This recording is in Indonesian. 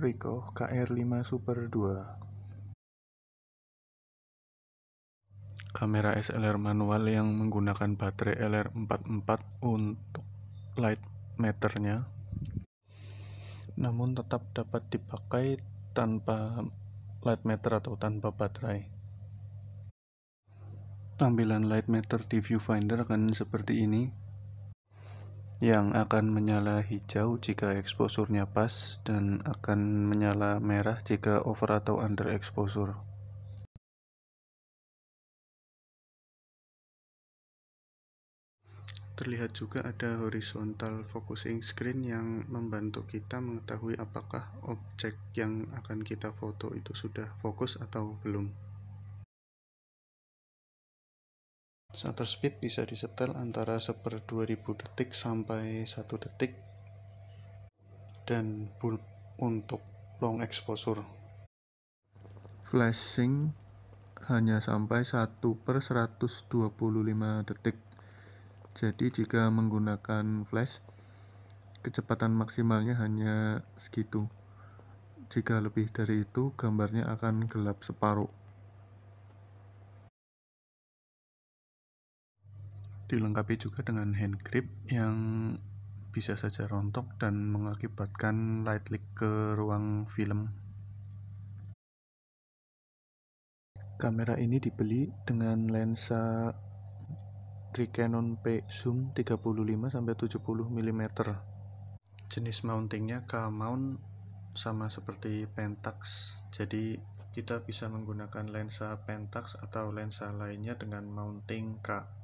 Riko KR5 Super 2 Kamera SLR manual yang menggunakan baterai LR44 untuk light meternya namun tetap dapat dipakai tanpa light meter atau tanpa baterai tampilan light meter di viewfinder akan seperti ini yang akan menyala hijau jika eksposurnya pas dan akan menyala merah jika over atau under eksposur. Terlihat juga ada horizontal focusing screen yang membantu kita mengetahui apakah objek yang akan kita foto itu sudah fokus atau belum. Shutter speed bisa disetel antara 1 2000 detik sampai 1 detik dan bulb untuk long exposure. Flashing hanya sampai 1 per 125 detik. Jadi jika menggunakan flash, kecepatan maksimalnya hanya segitu. Jika lebih dari itu, gambarnya akan gelap separuh. dilengkapi juga dengan hand grip yang bisa saja rontok dan mengakibatkan light leak ke ruang film. Kamera ini dibeli dengan lensa Canon P zoom 35 sampai 70 mm. Jenis mountingnya K mount sama seperti Pentax. Jadi kita bisa menggunakan lensa Pentax atau lensa lainnya dengan mounting K.